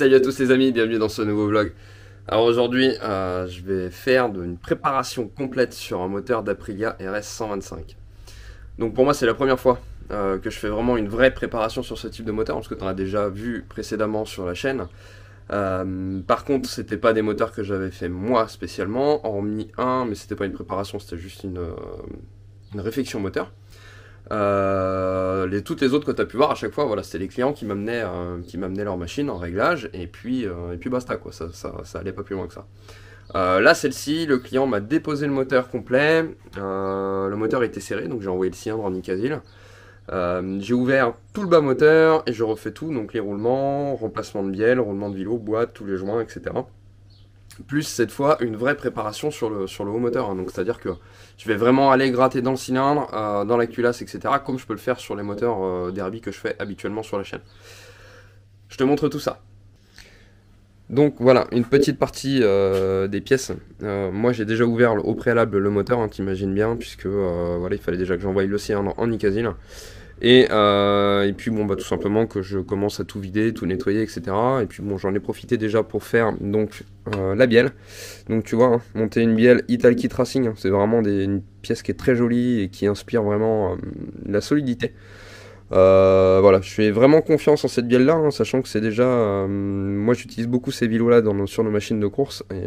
Salut à tous les amis, bienvenue dans ce nouveau vlog. Alors aujourd'hui, euh, je vais faire une préparation complète sur un moteur d'Aprilia RS 125. Donc pour moi, c'est la première fois euh, que je fais vraiment une vraie préparation sur ce type de moteur, parce que tu en as déjà vu précédemment sur la chaîne. Euh, par contre, c'était pas des moteurs que j'avais fait moi spécialement, en hormis un, mais c'était pas une préparation, c'était juste une réflexion moteur. Euh, les, toutes les autres que tu as pu voir à chaque fois, voilà, c'était les clients qui m'amenaient, euh, qui m'amenaient leur machine en réglage et puis, euh, et puis basta quoi, ça, ça, allait pas plus loin que ça. là, celle-ci, le client m'a déposé le moteur complet. le moteur était serré, donc j'ai envoyé le cylindre en Nicasil. j'ai ouvert tout le bas moteur et je refais tout, donc les roulements, remplacement de bielle, roulement de vélo, boîte, tous les joints, etc plus cette fois une vraie préparation sur le, sur le haut moteur. Hein. c'est-à-dire que je vais vraiment aller gratter dans le cylindre, euh, dans la culasse, etc. comme je peux le faire sur les moteurs euh, que je fais habituellement sur la chaîne. Je te montre tout ça. Donc voilà, une petite partie euh, des pièces. moi j'ai déjà ouvert au préalable le moteur, hein, t'imagines bien, puisque voilà, il fallait déjà que j'envoie le cylindre en, en euh, et, puis bon bah tout simplement que je commence à tout vider, tout nettoyer, etc. Et puis bon j'en ai profité déjà pour faire donc euh, la bielle. Donc tu vois, hein, monter une bielle Ital Kit Racing, hein, c'est vraiment une pièce qui est très jolie et qui inspire vraiment euh, la solidité. voilà, je fais vraiment confiance en cette bielle là, hein, sachant que c'est déjà. moi j'utilise beaucoup ces vélos là sur nos machines de course, et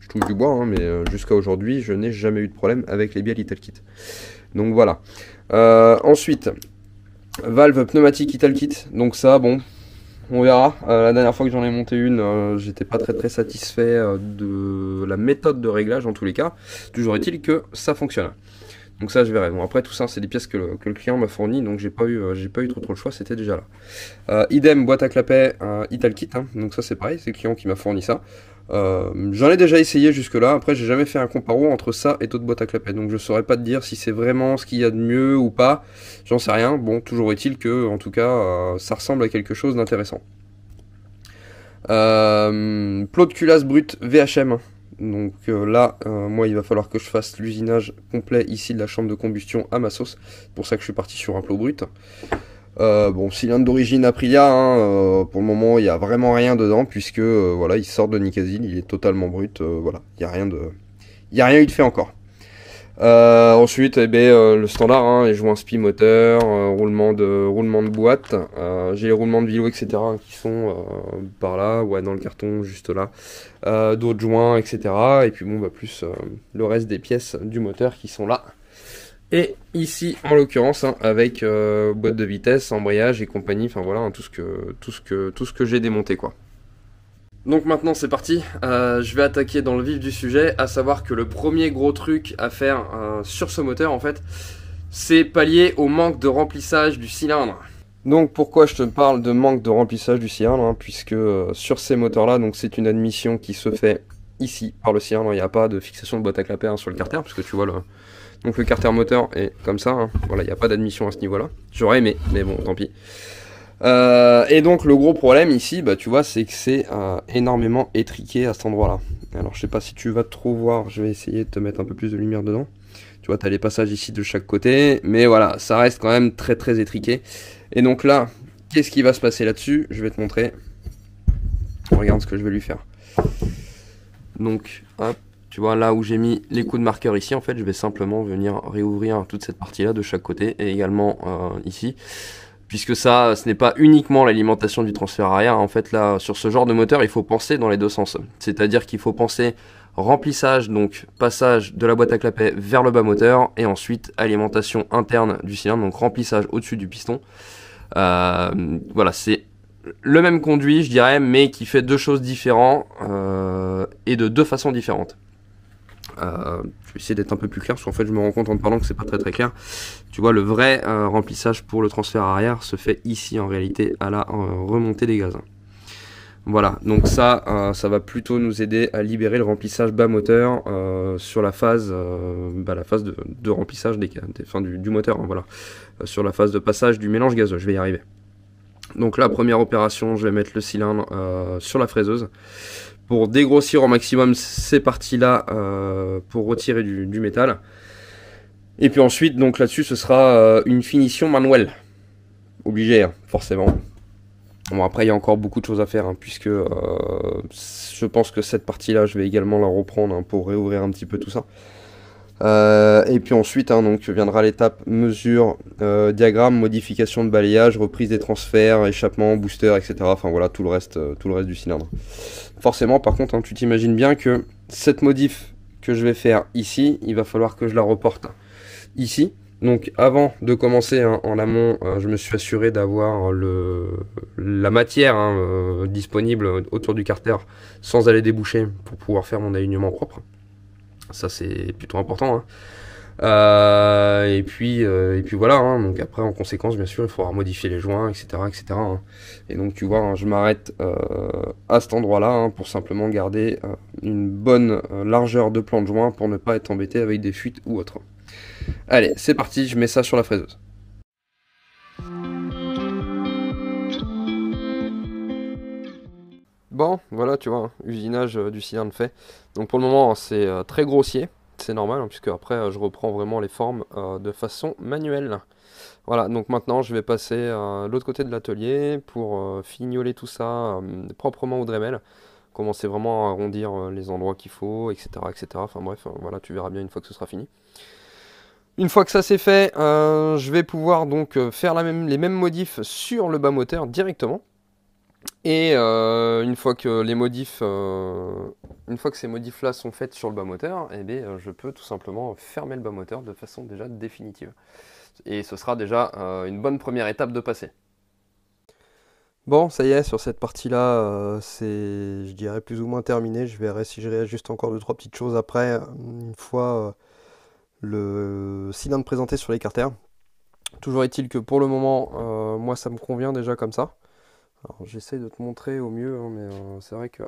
je touche du bois, mais jusqu'à aujourd'hui je n'ai jamais eu de problème avec les bielles ItalKit. Donc voilà. ensuite, Valve pneumatique Italkit, donc ça, bon, on verra. Euh, la dernière fois que j'en ai monté une, euh, j'étais pas très très satisfait euh, de la méthode de réglage en tous les cas. Toujours est-il que ça fonctionne. Donc ça je verrai. Bon après tout ça c'est des pièces que le, client m'a fournies donc j'ai pas eu j'ai pas eu trop trop le choix, c'était déjà là. idem boîte à clapet Italkit, hein. donc ça c'est pareil, c'est le client qui m'a fourni ça. Euh, j'en ai déjà essayé jusque-là. Après, j'ai jamais fait un comparo entre ça et d'autres boîtes à clapets Donc, je saurais pas te dire si c'est vraiment ce qu'il y a de mieux ou pas. J'en sais rien. Bon, toujours est-il que, en tout cas, euh, ça ressemble à quelque chose d'intéressant. Euh, plot de culasse brut VHM. Donc euh, là, moi, il va falloir que je fasse l'usinage complet ici de la chambre de combustion à ma sauce. C'est pour ça que je suis parti sur un plot brut. Euh, bon, cylindre d'origine Aprilia, hein, euh, pour le moment, il n'y a vraiment rien dedans, puisque euh, voilà, il sort de Nicasil, il est totalement brut, voilà, il n'y a rien de... Il a rien eu de fait encore. ensuite, eh bien, le standard, hein, les joints spi moteur, roulement, de, roulement de boîte, j'ai les roulements de vélo, etc. qui sont par là, ouais, dans le carton, juste là, d'autres joints, etc. Et puis bon, bah, plus le reste des pièces du moteur qui sont là. Et ici, en l'occurrence, hein, avec euh, boîte de vitesse, embrayage et compagnie, enfin voilà, hein, tout ce que, tout ce que, tout ce que j'ai démonté quoi. Donc maintenant c'est parti, euh, je vais attaquer dans le vif du sujet, à savoir que le premier gros truc à faire euh, sur ce moteur en fait, c'est pallier au manque de remplissage du cylindre. Donc pourquoi je te parle de manque de remplissage du cylindre, hein, puisque sur ces moteurs là, donc c'est une admission qui se fait ici par le cylindre, il n'y a pas de fixation de boîte à clapet sur le carter, puisque tu vois le, donc le carter moteur est comme ça, hein. voilà, il n'y a pas d'admission à ce niveau-là. J'aurais aimé, mais bon, tant pis. Euh, et donc le gros problème ici, bah, tu vois, c'est que c'est euh, énormément étriqué à cet endroit-là. Alors je sais pas si tu vas trop voir, je vais essayer de te mettre un peu plus de lumière dedans. Tu vois, tu as les passages ici de chaque côté, mais voilà, ça reste quand même très très étriqué. Et donc là, qu'est-ce qui va se passer là-dessus Je vais te montrer. Regarde ce que je vais lui faire. Donc, hop, tu vois, là où j'ai mis les coups de marqueur ici, en fait, je vais simplement venir réouvrir toute cette partie-là de chaque côté et également euh, ici. Puisque ça, ce n'est pas uniquement l'alimentation du transfert arrière. Hein. En fait, là, sur ce genre de moteur, il faut penser dans les deux sens. C'est-à-dire qu'il faut penser remplissage, donc passage de la boîte à clapet vers le bas moteur, et ensuite alimentation interne du cylindre, donc remplissage au-dessus du piston. Euh, voilà, c'est le même conduit, je dirais, mais qui fait deux choses différentes euh, et de deux façons différentes je vais essayer d'être un peu plus clair, parce qu'en fait, je me rends compte en parlant que c'est pas très très clair. Tu vois, le vrai euh, remplissage pour le transfert arrière se fait ici en réalité à la remontée des gaz. Voilà, donc ça, euh, ça va plutôt nous aider à libérer le remplissage bas moteur euh, sur la phase, bah, la phase de, remplissage des, du, moteur, hein, voilà, sur la phase de passage du mélange gazeux. Je vais y arriver. Donc la première opération, je vais mettre le cylindre sur la fraiseuse, pour dégrossir au maximum ces parties-là euh, pour retirer du, métal. Et puis ensuite, donc là-dessus, ce sera euh, une finition manuelle. Obligé, hein, forcément. Bon, après, il y a encore beaucoup de choses à faire, hein, puisque euh, je pense que cette partie-là, je vais également la reprendre hein, pour réouvrir un petit peu tout ça. Euh, et puis ensuite, hein, donc viendra l'étape mesure, euh, diagramme, modification de balayage, reprise des transferts, échappement, booster, etc. Enfin voilà tout le reste, euh, tout le reste du cylindre. Forcément, par contre, hein, tu t'imagines bien que cette modif que je vais faire ici, il va falloir que je la reporte ici. Donc avant de commencer hein, en amont, je me suis assuré d'avoir la matière disponible autour du carter sans aller déboucher pour pouvoir faire mon alignement propre. Ça, c'est plutôt important. Hein. Euh, et puis euh, et puis voilà. Hein. donc après en conséquence bien sûr il faudra modifier les joints etc etc. Hein. Et donc tu vois je m'arrête euh, à cet endroit là pour simplement garder une bonne largeur de plan de joint pour ne pas être embêté avec des fuites ou autre. Allez c'est parti je mets ça sur la fraiseuse. voilà, tu vois, hein, usinage euh, du cylindre fait. Donc pour le moment, hein, c'est euh, très grossier. C'est normal, hein, puisque après, euh, je reprends vraiment les formes de façon manuelle. Voilà, donc maintenant je vais passer à l'autre côté de l'atelier pour fignoler tout ça proprement au Dremel. Commencer vraiment à arrondir les endroits qu'il faut, etc., etc. Enfin bref, voilà, tu verras bien une fois que ce sera fini. Une fois que ça c'est fait, je vais pouvoir donc faire la même, les mêmes modifs sur le bas moteur directement. Et euh, une fois que les modifs, euh, une fois que ces modifs-là sont faites sur le bas moteur, eh bien, euh, je peux tout simplement fermer le bas moteur de façon déjà définitive. Et ce sera déjà une bonne première étape de passer. Bon, ça y est, sur cette partie-là, c'est, je dirais, plus ou moins terminé. Je verrai si je réajuste encore deux, trois petites choses après, une fois le cylindre présenté sur les carters Toujours est-il que pour le moment, moi, ça me convient déjà comme ça j'essaie de te montrer au mieux, hein, mais euh, c'est vrai que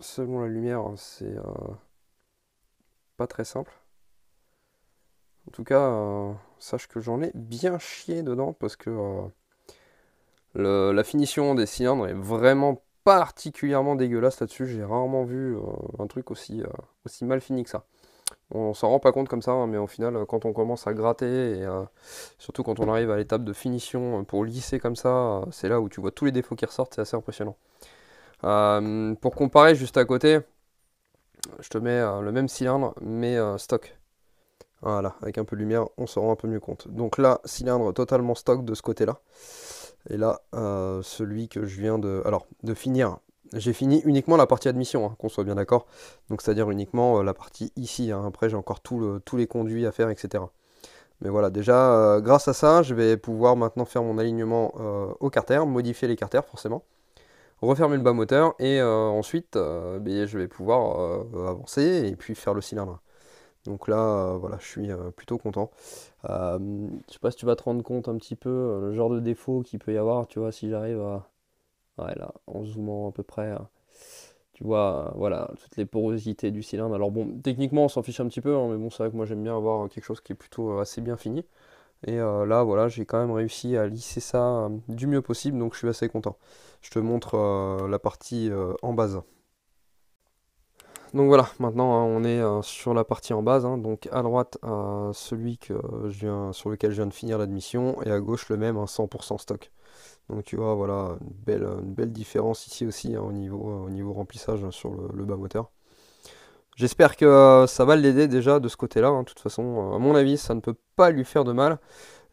selon la lumière, euh, c'est euh, pas très simple. En tout cas, sache que j'en ai bien chié dedans parce que la finition des cylindres est vraiment particulièrement dégueulasse là-dessus. J'ai rarement vu un truc aussi, aussi mal fini que ça. On s'en rend pas compte comme ça, hein, mais au final, euh, quand on commence à gratter, et euh, surtout quand on arrive à l'étape de finition euh, pour lisser comme ça, c'est là où tu vois tous les défauts qui ressortent, c'est assez impressionnant. pour comparer juste à côté, je te mets le même cylindre, mais stock. Voilà, avec un peu de lumière, on s'en rend un peu mieux compte. Donc là, cylindre totalement stock de ce côté-là. Et là, celui que je viens de, alors, de finir, j'ai fini uniquement la partie admission, hein, qu'on soit bien d'accord. Donc c'est-à-dire uniquement euh, la partie ici. Hein. Après j'ai encore tous les conduits à faire, etc. Mais voilà, déjà euh, grâce à ça, je vais pouvoir maintenant faire mon alignement euh, au carter, modifier les carters forcément, refermer le bas moteur et ensuite ben, je vais pouvoir avancer et puis faire le cylindre. Donc là, voilà, je suis plutôt content. je ne sais pas si tu vas te rendre compte un petit peu le genre de défaut qu'il peut y avoir, tu vois, si j'arrive à, en zoomant à peu près, hein. tu vois, voilà, toutes les porosités du cylindre. Alors bon, techniquement, on s'en fiche un petit peu, hein, mais bon, c'est vrai que moi, j'aime bien avoir quelque chose qui est plutôt euh, assez bien fini. Et euh, là, voilà, j'ai quand même réussi à lisser ça euh, du mieux possible, donc je suis assez content. Je te montre la partie en base. Donc voilà, maintenant hein, on est euh, sur la partie en base, hein. donc à droite euh, celui que je sur lequel je viens de finir l'admission, et à gauche le même, 100% hein, stock. Donc tu vois, voilà, une belle, belle différence ici aussi au, niveau, euh, au niveau remplissage sur le, bas moteur. J'espère que ça va l'aider déjà de ce côté-là, de toute façon, à mon avis ça ne peut pas lui faire de mal.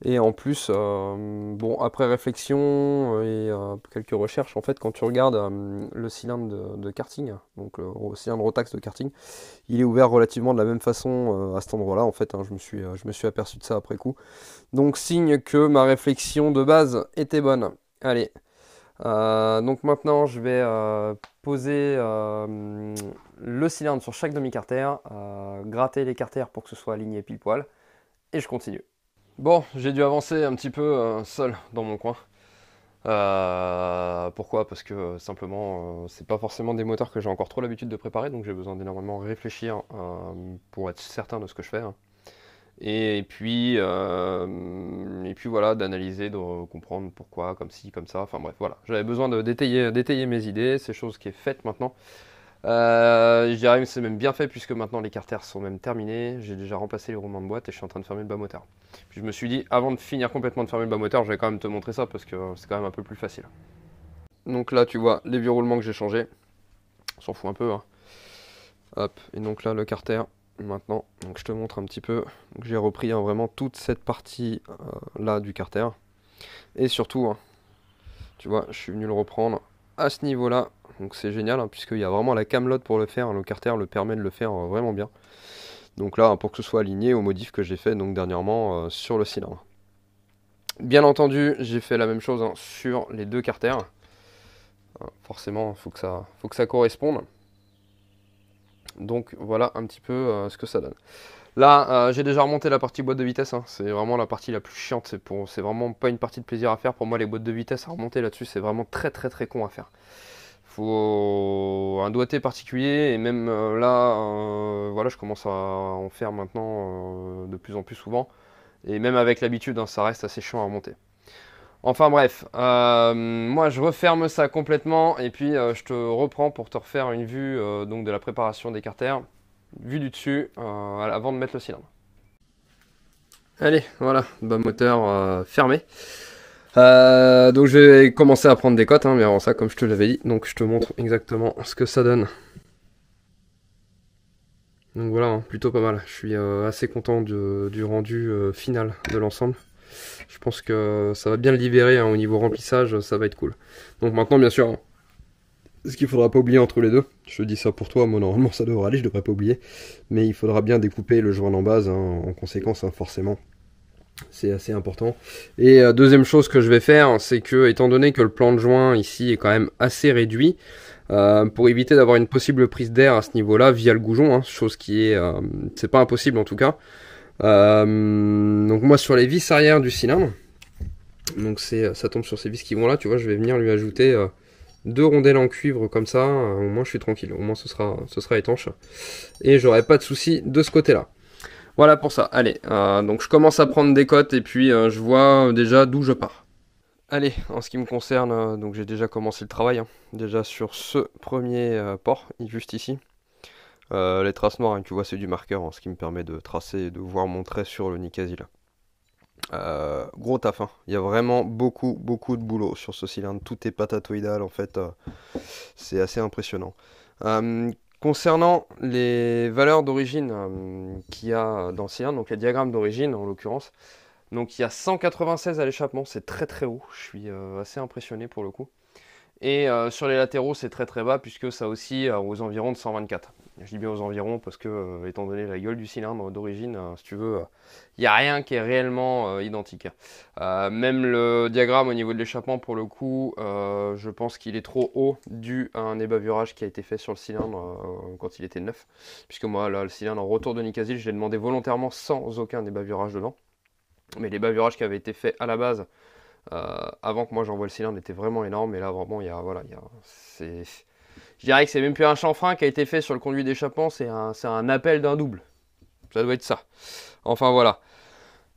Et en plus, euh, bon, après réflexion euh, et euh, quelques recherches, en fait, quand tu regardes le cylindre de, karting, donc le cylindre Rotax de karting, il est ouvert relativement de la même façon à cet endroit-là, en fait. Hein. je, me suis, je me suis aperçu de ça après coup. Donc, signe que ma réflexion de base était bonne. Allez. donc maintenant, je vais poser le cylindre sur chaque demi-carter, gratter les carters pour que ce soit aligné pile poil, et je continue. Bon, j'ai dû avancer un petit peu euh, seul dans mon coin. Euh, pourquoi Parce que euh, simplement, ce c'est pas forcément des moteurs que j'ai encore trop l'habitude de préparer, donc j'ai besoin d'énormément réfléchir pour être certain de ce que je fais. Hein. Et, puis, et puis voilà, d'analyser, de comprendre pourquoi, comme ci, comme ça. Enfin bref, voilà. J'avais besoin de détailler, mes idées, C'est chose qui est faite maintenant. je dirais que c'est même bien fait puisque maintenant les carters sont même terminés. J'ai déjà remplacé les roulements de boîte et je suis en train de fermer le bas moteur je me suis dit, avant de finir complètement de fermer le bas moteur, je vais quand même te montrer ça parce que c'est quand même un peu plus facile. Donc là, tu vois les vieux roulements que j'ai changés. On s'en fout un peu. Hein. et donc là, le carter maintenant. Donc je te montre un petit peu. J'ai repris hein, vraiment toute cette partie euh, là du carter. Et surtout, hein, tu vois, je suis venu le reprendre à ce niveau-là. Donc c'est génial, puisqu'il y a vraiment la camelote pour le faire. Le carter le permet de le faire euh, vraiment bien. Donc là, pour que ce soit aligné au modif que j'ai fait donc dernièrement euh, sur le cylindre. Bien entendu, j'ai fait la même chose hein, sur les deux carters. Euh, forcément, faut, que ça, faut que ça corresponde. Donc voilà un petit peu euh, ce que ça donne. Là, j'ai déjà remonté la partie boîte de vitesse. Hein. C'est vraiment la partie la plus chiante. C'est vraiment pas une partie de plaisir à faire. Pour moi, les boîtes de vitesse à remonter là-dessus, c'est vraiment très très très con à faire faut un doigté particulier et même euh, là euh, voilà je commence à en faire maintenant euh, de plus en plus souvent et même avec l'habitude hein, ça reste assez chiant à remonter enfin bref moi je referme ça complètement et puis je te reprends pour te refaire une vue donc de la préparation des carters vue du dessus avant de mettre le cylindre allez voilà bas moteur fermé euh, donc je vais commencer à prendre des cotes, hein, mais avant ça, comme je te l'avais dit, donc je te montre exactement ce que ça donne. Donc voilà, hein, plutôt pas mal. Je suis euh, assez content du rendu euh, final de l'ensemble. Je pense que ça va bien le libérer hein, au niveau remplissage, ça va être cool. Donc maintenant, bien sûr, ce qu'il faudra pas oublier entre les deux, je dis ça pour toi, moi normalement ça devrait aller, je devrais pas oublier, mais il faudra bien découper le joint en base en conséquence, forcément. C'est assez important. Et euh, deuxième chose que je vais faire, c'est que, étant donné que le plan de joint ici est quand même assez réduit, euh, pour éviter d'avoir une possible prise d'air à ce niveau-là via le goujon, hein, chose qui est, euh, c'est pas impossible en tout cas. donc moi sur les vis arrière du cylindre, donc c'est, ça tombe sur ces vis qui vont là, tu vois, je vais venir lui ajouter deux rondelles en cuivre comme ça, au moins je suis tranquille, au moins ce sera, ce sera étanche. Et j'aurai pas de soucis de ce côté-là. Voilà pour ça. Allez, euh, donc je commence à prendre des cotes et puis euh, je vois euh, déjà d'où je pars. Allez, en ce qui me concerne, donc j'ai déjà commencé le travail, hein. déjà sur ce premier port, juste ici. les traces noires, hein, tu vois, c'est du marqueur, en hein, ce qui me permet de tracer et de voir mon trait sur le Nikasi là. gros taf, il y a vraiment beaucoup, beaucoup de boulot sur ce cylindre. Tout est patatoïdal en fait, c'est assez impressionnant. Concernant les valeurs d'origine euh, qu'il y a dans donc les diagrammes d'origine en l'occurrence, donc il y a 196 à l'échappement, c'est très très haut, je suis euh, assez impressionné pour le coup. Et euh, sur les latéraux, c'est très très bas puisque ça aussi aux environs de 124. Je dis bien aux environs parce que, euh, étant donné la gueule du cylindre d'origine, hein, si tu veux, il euh, n'y a rien qui est réellement euh, identique. même le diagramme au niveau de l'échappement, pour le coup, je pense qu'il est trop haut dû à un ébavurage qui a été fait sur le cylindre quand il était neuf. Puisque moi, le cylindre en retour de Nicasil, je l'ai demandé volontairement sans aucun ébavurage dedans. Mais les qui avait été fait à la base, avant que moi j'envoie le cylindre, était vraiment énorme. Et là, vraiment, il y a, voilà, c'est, je dirais que c'est même plus un chanfrein qui a été fait sur le conduit d'échappement, c'est un, appel d'un double. Ça doit être ça. Enfin voilà.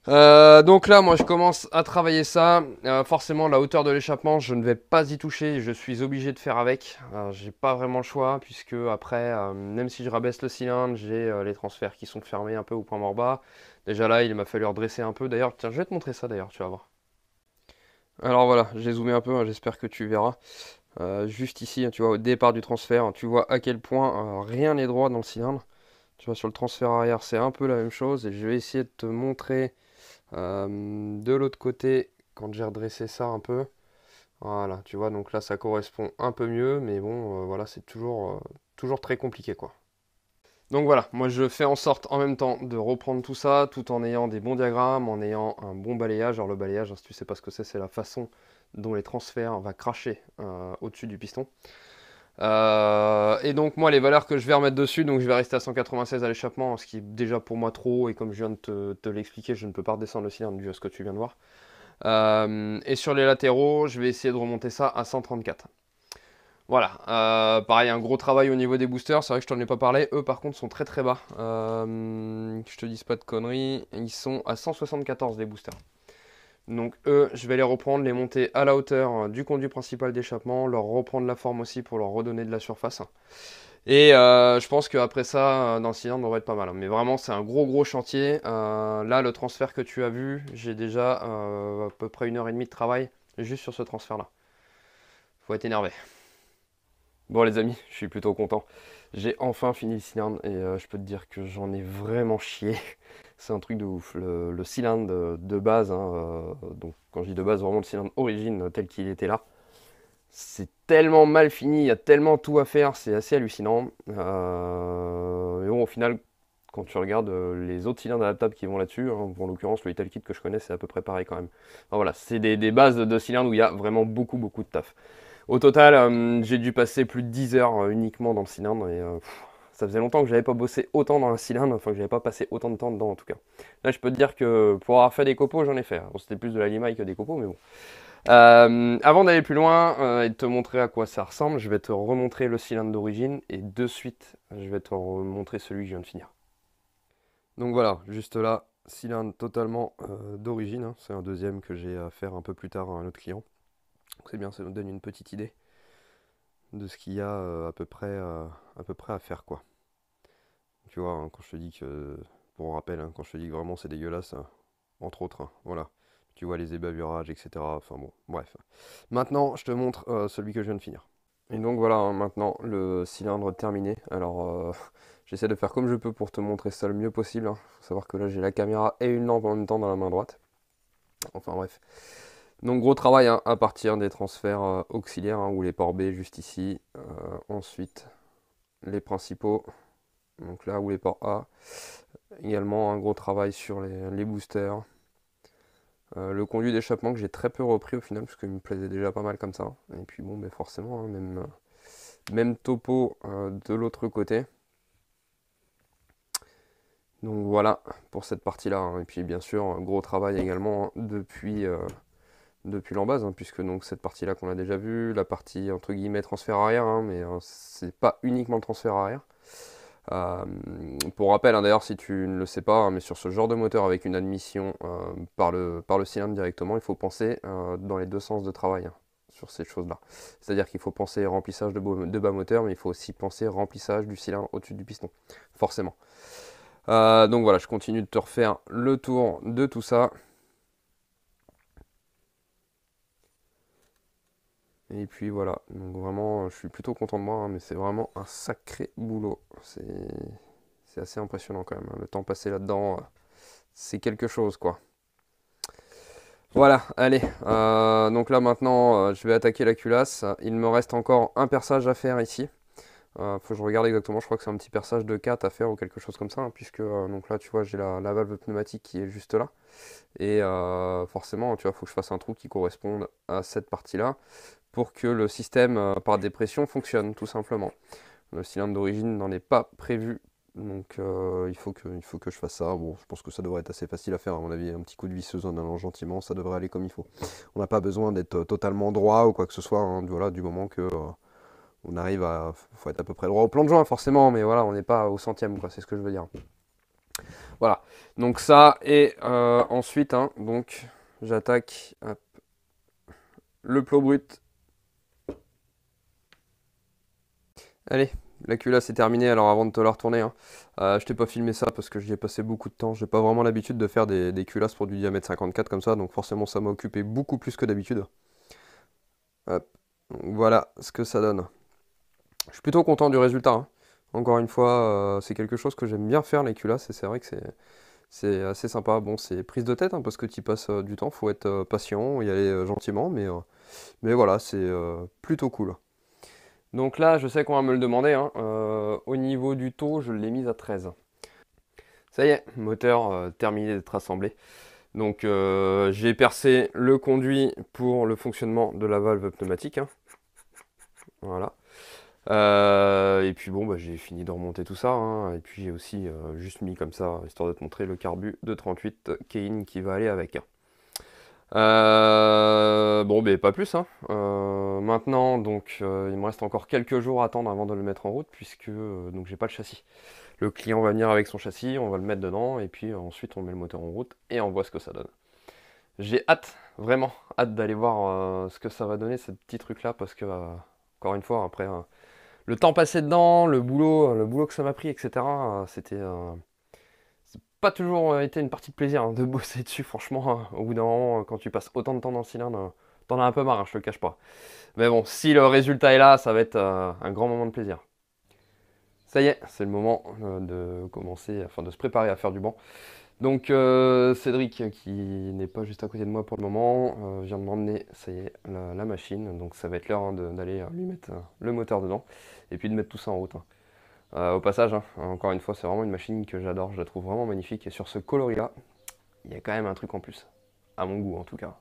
Euh, donc là, moi, je commence à travailler ça. Euh, forcément, la hauteur de l'échappement, je ne vais pas y toucher. Je suis obligé de faire avec. J'ai pas vraiment le choix, puisque après, euh, même si je rabaisse le cylindre, j'ai les transferts qui sont fermés un peu au point mort bas. Déjà là, il m'a fallu redresser un peu. D'ailleurs, tiens, je vais te montrer ça d'ailleurs, tu vas voir. Alors voilà, j'ai zoomé un peu, hein, j'espère que tu verras. Euh, juste ici, hein, tu vois, au départ du transfert, hein, tu vois à quel point euh, rien n'est droit dans le cylindre. Tu vois, sur le transfert arrière, c'est un peu la même chose. Et je vais essayer de te montrer euh, de l'autre côté quand j'ai redressé ça un peu. Voilà, tu vois, donc là, ça correspond un peu mieux. Mais bon, voilà, c'est toujours, toujours très compliqué, quoi. Donc voilà, moi je fais en sorte en même temps de reprendre tout ça, tout en ayant des bons diagrammes, en ayant un bon balayage. Alors le balayage, hein, si tu sais pas ce que c'est, c'est la façon dont les transferts va cracher euh, au-dessus du piston. Euh, et donc moi les valeurs que je vais remettre dessus, donc je vais rester à 196 à l'échappement, ce qui est déjà pour moi trop, et comme je viens de te, l'expliquer, je ne peux pas redescendre le cylindre vu ce que tu viens de voir. Euh, et sur les latéraux, je vais essayer de remonter ça à 134. Voilà, pareil, un gros travail au niveau des boosters, c'est vrai que je t'en ai pas parlé, eux par contre sont très très bas. je te dise pas de conneries, ils sont à 174 des boosters. Donc eux, je vais les reprendre, les monter à la hauteur euh, du conduit principal d'échappement, leur reprendre la forme aussi pour leur redonner de la surface. Et euh, je pense qu'après ça, dans le cylindre, on va être pas mal. Hein. Mais vraiment, c'est un gros gros chantier. Euh, là, le transfert que tu as vu, j'ai déjà à peu près une heure et demie de travail juste sur ce transfert-là. Faut être énervé. Bon les amis, je suis plutôt content. J'ai enfin fini le cylindre et euh, je peux te dire que j'en ai vraiment chié. C'est un truc de ouf. Le, cylindre de base, hein, euh, donc quand je dis de base, vraiment le cylindre origine euh, tel qu'il était là, c'est tellement mal fini, il y a tellement tout à faire, c'est assez hallucinant. et bon, au final, quand tu regardes les autres cylindres adaptables qui vont là-dessus, hein, en l'occurrence le Little Kit que je connais, c'est à peu près pareil quand même. voilà, c'est des, bases de, de cylindres où il y a vraiment beaucoup beaucoup de taf. Au total, euh, j'ai dû passer plus de 10 heures euh, uniquement dans le cylindre et euh, ça faisait longtemps que j'avais pas bossé autant dans un cylindre, enfin que j'avais pas passé autant de temps dedans en tout cas. Là, je peux te dire que pour avoir fait des copeaux, j'en ai fait. c'était plus de la limaille que des copeaux, mais bon. avant d'aller plus loin et de te montrer à quoi ça ressemble, je vais te remontrer le cylindre d'origine et de suite, je vais te remontrer celui que je viens de finir. Donc voilà, juste là, cylindre totalement d'origine. Hein. C'est un deuxième que j'ai à faire un peu plus tard à un autre client c'est bien, ça nous donne une petite idée de ce qu'il y a euh, euh, à peu près à faire quoi. Tu vois, hein, quand je te dis que pour rappel, hein, quand je te dis que vraiment c'est dégueulasse, hein, entre autres, voilà. Tu vois les ébavurages, etc. Enfin bon, bref. Maintenant, je te montre euh, celui que je viens de finir. Et donc voilà, maintenant le cylindre terminé. Alors j'essaie de faire comme je peux pour te montrer ça le mieux possible. Faut savoir que là j'ai la caméra et une lampe en même temps dans la main droite. Enfin bref. Donc gros travail hein, à partir des transferts euh, auxiliaires hein, ou les ports B juste ici. Euh, ensuite les principaux, donc là où les ports A. Également un gros travail sur les, boosters. Euh, le conduit d'échappement que j'ai très peu repris au final parce qu'il me plaisait déjà pas mal comme ça. Et puis bon mais ben, forcément hein, même, même, topo de l'autre côté. Donc voilà pour cette partie là. Et puis bien sûr gros travail également depuis depuis l'embase, hein, puisque donc cette partie-là qu'on a déjà vue, la partie entre guillemets transfert arrière, hein, mais hein, c'est pas uniquement le transfert arrière. Euh, pour rappel, d'ailleurs, si tu ne le sais pas, mais sur ce genre de moteur avec une admission euh, par, le, cylindre directement, il faut penser euh, dans les deux sens de travail sur ces choses-là. C'est-à-dire qu'il faut penser remplissage de, de, bas moteur, mais il faut aussi penser remplissage du cylindre au-dessus du piston, forcément. donc voilà, je continue de te refaire le tour de tout ça. Et puis voilà, donc vraiment, euh, je suis plutôt content de moi, hein, mais c'est vraiment un sacré boulot. C'est assez impressionnant quand même. Hein, le temps passé là-dedans, euh, c'est quelque chose quoi. Voilà, allez, euh, donc là maintenant, je vais attaquer la culasse. Il me reste encore un perçage à faire ici. Il faut que je regarde exactement, je crois que c'est un petit perçage de 4 à faire ou quelque chose comme ça, hein, puisque donc là tu vois j'ai la, valve pneumatique qui est juste là. Et forcément tu vois faut que je fasse un trou qui corresponde à cette partie là pour que le système euh, par dépression fonctionne, tout simplement. Le cylindre d'origine n'en est pas prévu, donc euh, il, faut que, faut que je fasse ça. Bon, je pense que ça devrait être assez facile à faire, à mon avis. Un petit coup de visseuse en allant gentiment, ça devrait aller comme il faut. On n'a pas besoin d'être euh, totalement droit ou quoi que ce soit, hein. voilà, du moment que... on arrive à... faut être à peu près droit au plan de joint, forcément, mais voilà, on n'est pas au centième, quoi, c'est ce que je veux dire. Voilà, donc ça, et ensuite, hein, donc, j'attaque le plot brut Allez, la culasse est terminée, alors avant de te la retourner, hein. euh, je t'ai pas filmé ça parce que j'y ai passé beaucoup de temps, j'ai pas vraiment l'habitude de faire des, culasses pour du diamètre 54 comme ça, donc forcément ça m'a occupé beaucoup plus que d'habitude. Voilà ce que ça donne. Je suis plutôt content du résultat. Hein. Encore une fois, euh, c'est quelque chose que j'aime bien faire les culasses et c'est vrai que c'est assez sympa. Bon, c'est prise de tête hein, parce que tu passes euh, du temps, faut être patient, y aller gentiment, mais voilà, c'est plutôt cool. Donc là, je sais qu'on va me le demander. Hein. Euh, au niveau du taux, je l'ai mis à 13. Ça y est, moteur euh, terminé d'être assemblé. Donc euh, j'ai percé le conduit pour le fonctionnement de la valve pneumatique. Hein. Voilà. et puis bon, bah, j'ai fini de remonter tout ça. Hein. Et puis j'ai aussi juste mis comme ça, histoire de te montrer le carbu de 38 Kein qui va aller avec. Euh, bon, mais ben, pas plus. Hein. Euh, maintenant, donc, euh, il me reste encore quelques jours à attendre avant de le mettre en route, puisque euh, donc j'ai pas le châssis. Le client va venir avec son châssis, on va le mettre dedans, et puis ensuite on met le moteur en route et on voit ce que ça donne. J'ai hâte, vraiment hâte d'aller voir ce que ça va donner ce petit truc là, parce que encore une fois, après le temps passé dedans, le boulot, le boulot que ça m'a pris, etc. c'était pas toujours euh, été une partie de plaisir hein, de bosser dessus, franchement. Hein, au bout d'un moment, quand tu passes autant de temps dans le cylindre, euh, t'en as un peu marre, hein, je te le cache pas. Mais bon, si le résultat est là, ça va être euh, un grand moment de plaisir. Ça y est, c'est le moment de commencer, enfin de se préparer à faire du banc. Donc Cédric, qui n'est pas juste à côté de moi pour le moment, vient de m'emmener, ça y est, la, la, machine. Donc ça va être l'heure d'aller lui mettre le moteur dedans et puis de mettre tout ça en route. Euh, au passage, hein, encore une fois, c'est vraiment une machine que j'adore, je la trouve vraiment magnifique. Et sur ce coloris-là, il y a quand même un truc en plus, à mon goût en tout cas.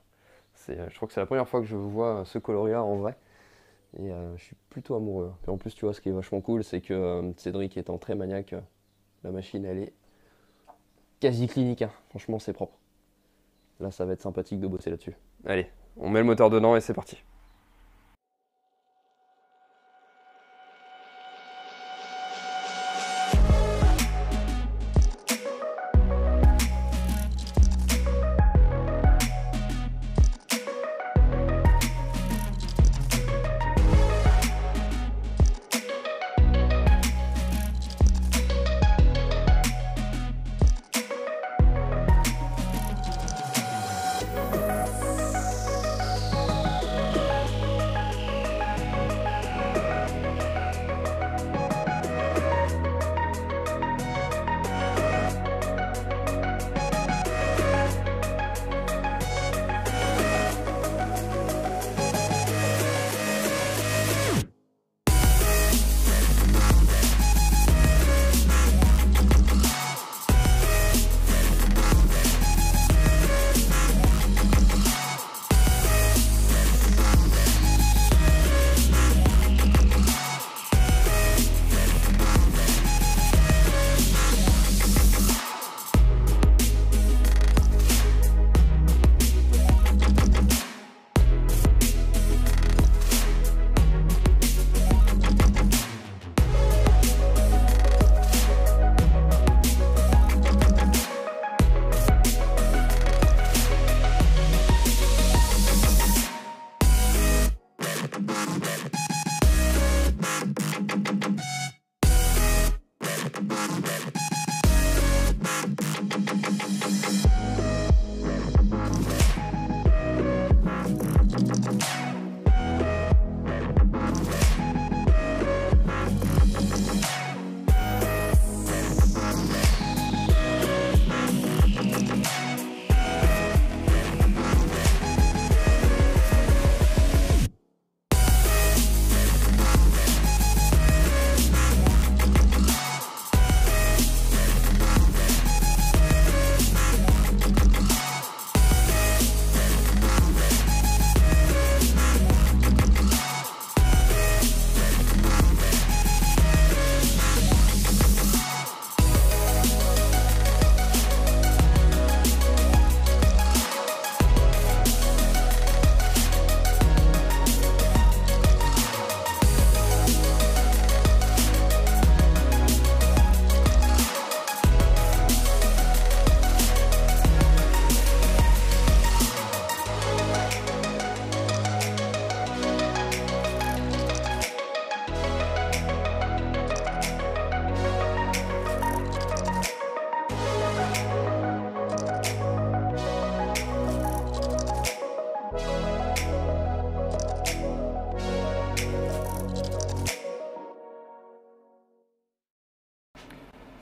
Euh, je crois que c'est la première fois que je vois ce coloris-là en vrai. Et euh, je suis plutôt amoureux. Et en plus, tu vois, ce qui est vachement cool, c'est que Cédric étant très maniaque, la machine, elle est quasi clinique. Hein. Franchement, c'est propre. Là, ça va être sympathique de bosser là-dessus. Allez, on met le moteur dedans et c'est parti.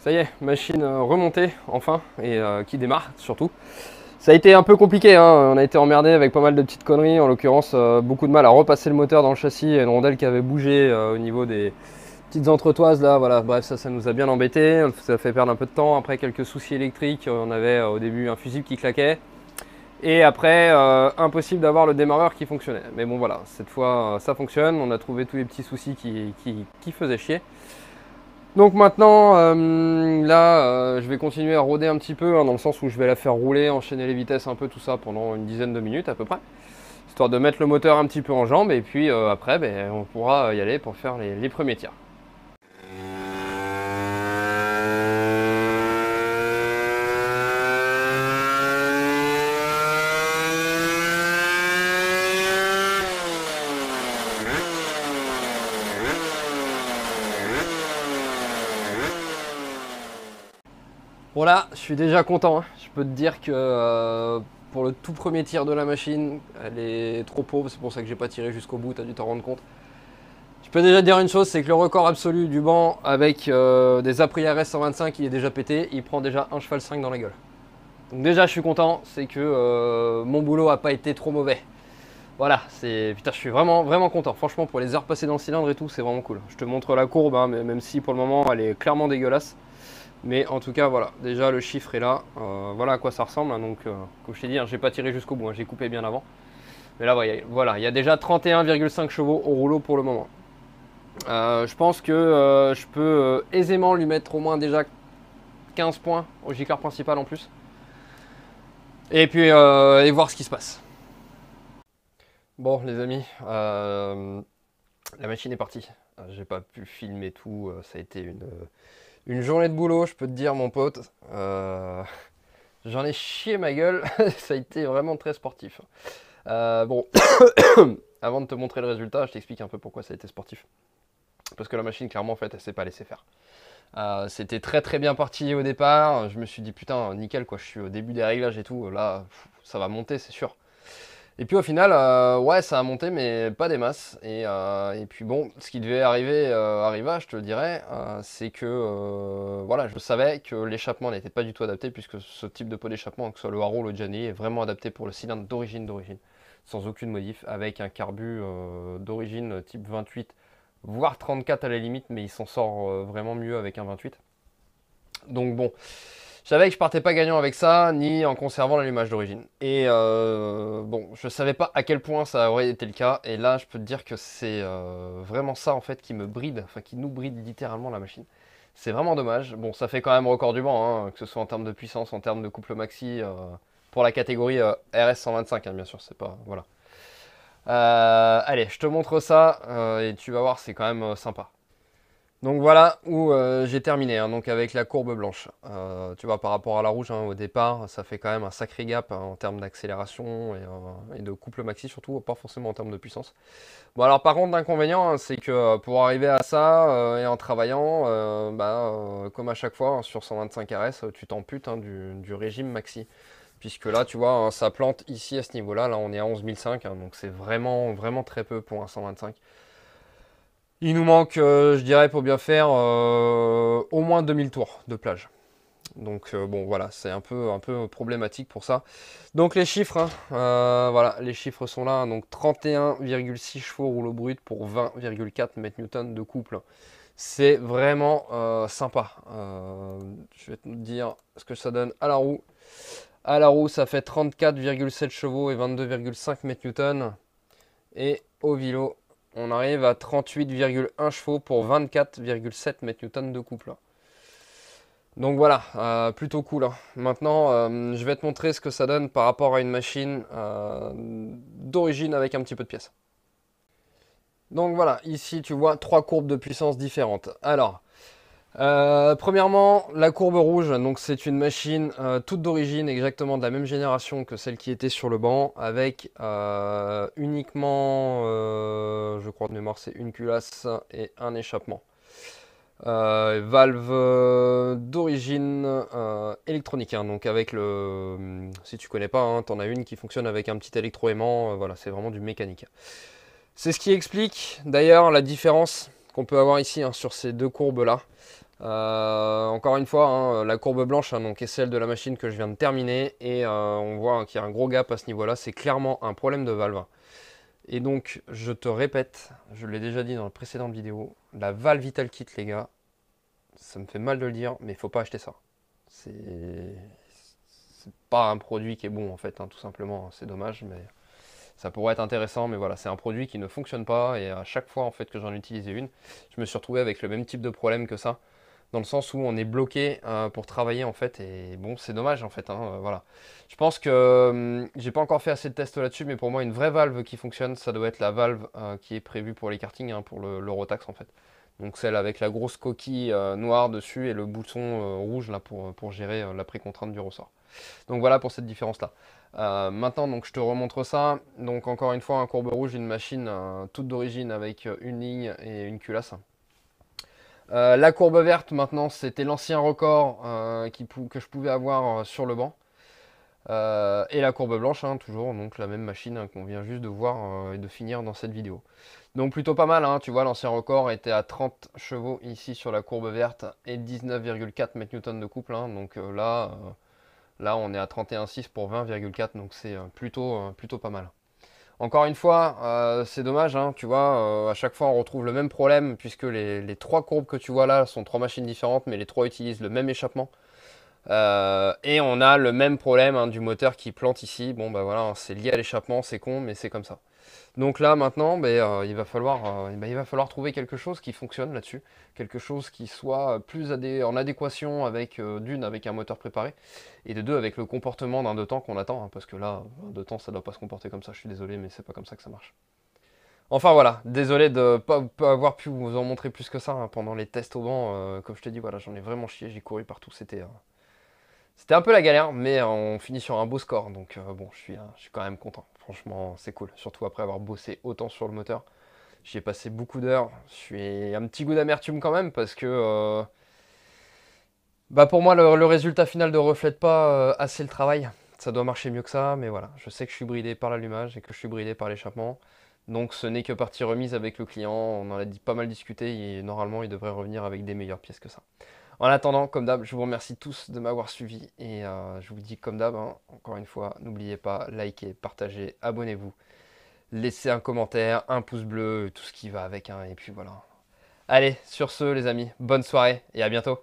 Ça y est, machine euh, remontée enfin et euh, qui démarre surtout. Ça a été un peu compliqué, hein. on a été emmerdé avec pas mal de petites conneries, en l'occurrence euh, beaucoup de mal à repasser le moteur dans le châssis et une rondelle qui avait bougé au niveau des petites entretoises là, voilà, bref ça ça nous a bien embêté, ça a fait perdre un peu de temps, après quelques soucis électriques, on avait au début un fusible qui claquait et après impossible d'avoir le démarreur qui fonctionnait. Mais bon voilà, cette fois ça fonctionne, on a trouvé tous les petits soucis qui, qui faisaient chier. Donc maintenant, euh, là, euh, je vais continuer à rôder un petit peu, hein, dans le sens où je vais la faire rouler, enchaîner les vitesses un peu, tout ça, pendant une dizaine de minutes à peu près, histoire de mettre le moteur un petit peu en jambe, et puis euh, après, ben, on pourra y aller pour faire les premiers tirs. Voilà, je suis déjà content. Hein. Je peux te dire que euh, pour le tout premier tir de la machine, elle est trop pauvre. C'est pour ça que j'ai pas tiré jusqu'au bout, tu as dû t'en rendre compte. Je peux déjà dire une chose, c'est que le record absolu du banc avec euh, des Aprilia RS 125, il est déjà pété. Il prend déjà un cheval 5 dans la gueule. Donc déjà, je suis content. C'est que euh, mon boulot a pas été trop mauvais. Voilà, c'est putain, je suis vraiment vraiment content. Franchement, pour les heures passées dans le cylindre et tout, c'est vraiment cool. Je te montre la courbe, hein, mais même si pour le moment, elle est clairement dégueulasse. Mais en tout cas, voilà, déjà le chiffre est là. Euh, voilà à quoi ça ressemble. Hein. donc, euh, comme je t'ai dit, hein, j'ai pas tiré jusqu'au bout, hein. j'ai coupé bien avant. Mais là, voilà, il y a déjà 31,5 chevaux au rouleau pour le moment. Euh, je pense que je peux aisément lui mettre au moins déjà 15 points au j principal en plus. Et puis, et voir ce qui se passe. Bon, les amis, la machine est partie. J'ai pas pu filmer tout, ça a été une une journée de boulot, je peux te dire, mon pote. Euh, j'en ai chié ma gueule. Ça a été vraiment très sportif. Euh, bon, avant de te montrer le résultat, je t'explique un peu pourquoi ça a été sportif. Parce que la machine, clairement, en fait, elle s'est pas laissée faire. Euh, c'était très très bien parti au départ. Je me suis dit, putain, nickel, quoi. Je suis au début des réglages et tout. Là, ça va monter, c'est sûr. Et puis au final, euh, ouais, ça a monté, mais pas des masses. Et, euh, puis bon, ce qui devait arriver, euh, arriva, je te le dirais, c'est que voilà, je savais que l'échappement n'était pas du tout adapté, puisque ce type de pot d'échappement, que ce soit le Haro ou le Gianni, est vraiment adapté pour le cylindre d'origine d'origine, sans aucune modif, avec un carbu d'origine type 28, voire 34 à la limite, mais il s'en sort vraiment mieux avec un 28. Donc bon. Je savais que je partais pas gagnant avec ça, ni en conservant l'allumage d'origine. Et euh, bon, je savais pas à quel point ça aurait été le cas, et là je peux te dire que c'est euh, vraiment ça en fait qui me bride, enfin qui nous bride littéralement la machine. C'est vraiment dommage. Bon, ça fait quand même record du banc, hein, que ce soit en termes de puissance, en termes de couple maxi, euh, pour la catégorie RS 125, hein, bien sûr, c'est pas... voilà. allez, je te montre ça, et tu vas voir, c'est quand même sympa. Donc voilà où euh, j'ai terminé, hein, donc avec la courbe blanche. Euh, tu vois, par rapport à la rouge, hein, au départ, ça fait quand même un sacré gap hein, en termes d'accélération euh, et, de couple maxi surtout, pas forcément en termes de puissance. Bon alors par contre, l'inconvénient, c'est que pour arriver à ça, et en travaillant, bah, comme à chaque fois, sur 125 RS, tu t'amputes du, du, régime maxi. Puisque là, tu vois, ça plante ici à ce niveau-là, là on est à 500, donc c'est vraiment, vraiment très peu pour un 125. Il nous manque, euh, je dirais, pour bien faire, euh, au moins 2000 tours de plage. Donc euh, bon voilà, c'est un peu, un peu problématique pour ça. Donc les chiffres, hein, voilà, les chiffres sont là. donc 31,6 chevaux rouleau brut pour 20,4 mètres-newton de couple. C'est vraiment sympa. je vais te dire ce que ça donne à la roue. À la roue, ça fait 34,7 chevaux et 22,5 mètres-newton. Et au vélo, on arrive à 38,1 chevaux pour 24,7 mètres-newton de couple. Hein. Donc voilà, euh, plutôt cool. Hein. Maintenant, euh, je vais te montrer ce que ça donne par rapport à une machine euh, d'origine avec un petit peu de pièces. Donc voilà, ici tu vois trois courbes de puissance différentes. Alors, euh, premièrement, la courbe rouge, donc c'est une machine euh, toute d'origine, exactement de la même génération que celle qui était sur le banc, avec euh, uniquement, je crois de mémoire, c'est une culasse et un échappement. valve d'origine électronique, hein, donc avec le, si tu connais pas, hein, t'en as une qui fonctionne avec un petit électroaimant, voilà, c'est vraiment du mécanique. C'est ce qui explique d'ailleurs la différence qu'on peut avoir ici hein, sur ces deux courbes là. Euh, encore une fois, hein, la courbe blanche hein, donc, est celle de la machine que je viens de terminer et euh, on voit qu'il y a un gros gap à ce niveau-là. C'est clairement un problème de valve. Et donc, je te répète, je l'ai déjà dit dans la précédente vidéo, la valve Vital Kit, les gars, ça me fait mal de le dire, mais il ne faut pas acheter ça. C'est pas un produit qui est bon en fait, hein, tout simplement. C'est dommage, mais ça pourrait être intéressant, mais voilà, c'est un produit qui ne fonctionne pas et à chaque fois en fait que j'en utilisais une, je me suis retrouvé avec le même type de problème que ça dans le sens où on est bloqué euh, pour travailler en fait et bon c'est dommage en fait hein, euh, voilà je pense que euh, j'ai pas encore fait assez de tests là-dessus mais pour moi une vraie valve qui fonctionne ça doit être la valve qui est prévue pour les kartings hein, pour l'Eurotax en fait donc celle avec la grosse coquille noire dessus et le bouton rouge là pour, pour gérer la précontrainte du ressort donc voilà pour cette différence là maintenant donc je te remontre ça donc encore une fois un courbe rouge une machine toute d'origine avec une ligne et une culasse euh, la courbe verte, maintenant, c'était l'ancien record euh, que je pouvais avoir euh, sur le banc. et la courbe blanche, hein, toujours, donc la même machine hein, qu'on vient juste de voir et de finir dans cette vidéo. Donc plutôt pas mal, hein, tu vois, l'ancien record était à 30 chevaux ici sur la courbe verte et 19,4 mètres-newton de couple. donc là, là, on est à 31,6 pour 20,4, donc c'est plutôt, plutôt pas mal. Encore une fois, euh, c'est dommage, hein, tu vois, euh, à chaque fois on retrouve le même problème puisque les, trois courbes que tu vois là sont trois machines différentes mais les trois utilisent le même échappement. Euh, et on a le même problème hein, du moteur qui plante ici, bon ben voilà, hein, c'est lié à l'échappement, c'est con mais c'est comme ça. Donc là maintenant, ben, euh, il, va falloir, euh, ben, il va falloir trouver quelque chose qui fonctionne là-dessus, quelque chose qui soit plus en adéquation avec euh, d'une avec un moteur préparé et de deux avec le comportement d'un deux temps qu'on attend, hein, parce que là, un deux temps ça ne doit pas se comporter comme ça. Je suis désolé, mais c'est pas comme ça que ça marche. Enfin voilà, désolé de ne pas avoir pu vous en montrer plus que ça hein, pendant les tests au banc. comme je te dis, voilà, j'en ai vraiment chié, j'ai couru partout, c'était c'était un peu la galère, mais on finit sur un beau score, donc bon, je suis, je suis quand même content. Franchement, c'est cool, surtout après avoir bossé autant sur le moteur. J'y ai passé beaucoup d'heures. Je suis un petit goût d'amertume quand même parce que euh, bah pour moi le, résultat final ne reflète pas euh, assez le travail. Ça doit marcher mieux que ça, mais voilà, je sais que je suis bridé par l'allumage et que je suis bridé par l'échappement. Donc ce n'est que partie remise avec le client. On en a dit pas mal discuté et normalement il devrait revenir avec des meilleures pièces que ça. En attendant, comme d'hab, je vous remercie tous de m'avoir suivi et euh, je vous dis comme d'hab, hein, encore une fois, n'oubliez pas, likez, partagez, abonnez-vous, laissez un commentaire, un pouce bleu, tout ce qui va avec, hein, et puis voilà. Allez, sur ce les amis, bonne soirée et à bientôt